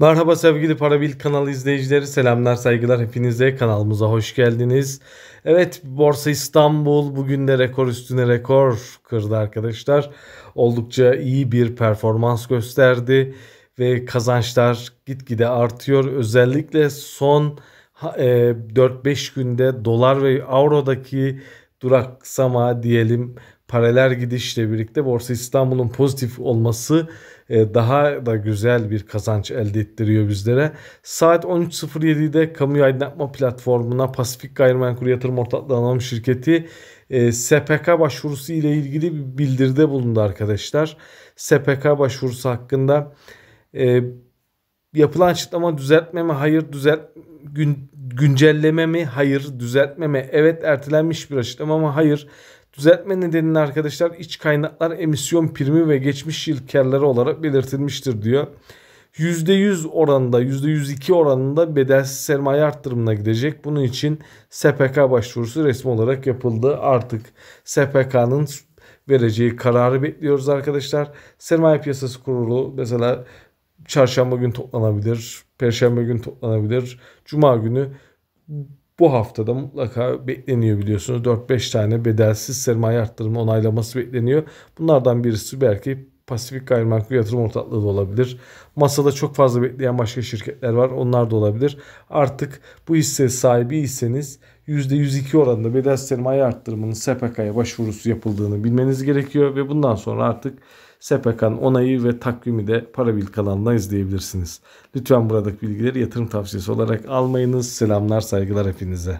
Merhaba sevgili Parabil Kanal izleyicileri. Selamlar, saygılar hepinize. Kanalımıza hoş geldiniz. Evet, Borsa İstanbul bugün de rekor üstüne rekor kırdı arkadaşlar. Oldukça iyi bir performans gösterdi ve kazançlar gitgide artıyor. Özellikle son 4-5 e, günde dolar ve avrodaki duraksama diyelim paralel gidişle birlikte Borsa İstanbul'un pozitif olması e, daha da güzel bir kazanç elde ettiriyor bizlere. Saat 13.07'de kamu aydınlatma platformuna Pasifik Gayrimenkul Yatırım Ortaklığı Anonim Şirketi e, SPK başvurusu ile ilgili bir bildirde bulundu arkadaşlar. SPK başvurusu hakkında e, yapılan açıklama düzeltme mi hayır düzelt gün, güncelleme mi? Hayır. Düzeltme mi? Evet ertelenmiş bir açıklama ama hayır. Düzeltme nedenini arkadaşlar iç kaynaklar emisyon primi ve geçmiş yıl karları olarak belirtilmiştir diyor. %100 oranında %102 oranında bedelsiz sermaye arttırımına gidecek. Bunun için SPK başvurusu resmi olarak yapıldı. Artık SPK'nın vereceği kararı bekliyoruz arkadaşlar. Sermaye Piyasası Kurulu mesela çarşamba gün toplanabilir, perşembe gün toplanabilir, cuma günü bu haftada mutlaka bekleniyor biliyorsunuz. 4-5 tane bedelsiz sermaye arttırma onaylaması bekleniyor. Bunlardan birisi belki Pasifik Gayrimenkul Yatırım Ortaklığı da olabilir. Masada çok fazla bekleyen başka şirketler var. Onlar da olabilir. Artık bu hisse sahibi iseniz %102 oranında bedel sermaye arttırımının SPK'ya başvurusu yapıldığını bilmeniz gerekiyor ve bundan sonra artık SPK'nın onayı ve takvimi de para Parabil kanalından izleyebilirsiniz. Lütfen buradaki bilgileri yatırım tavsiyesi olarak almayınız. Selamlar, saygılar hepinize.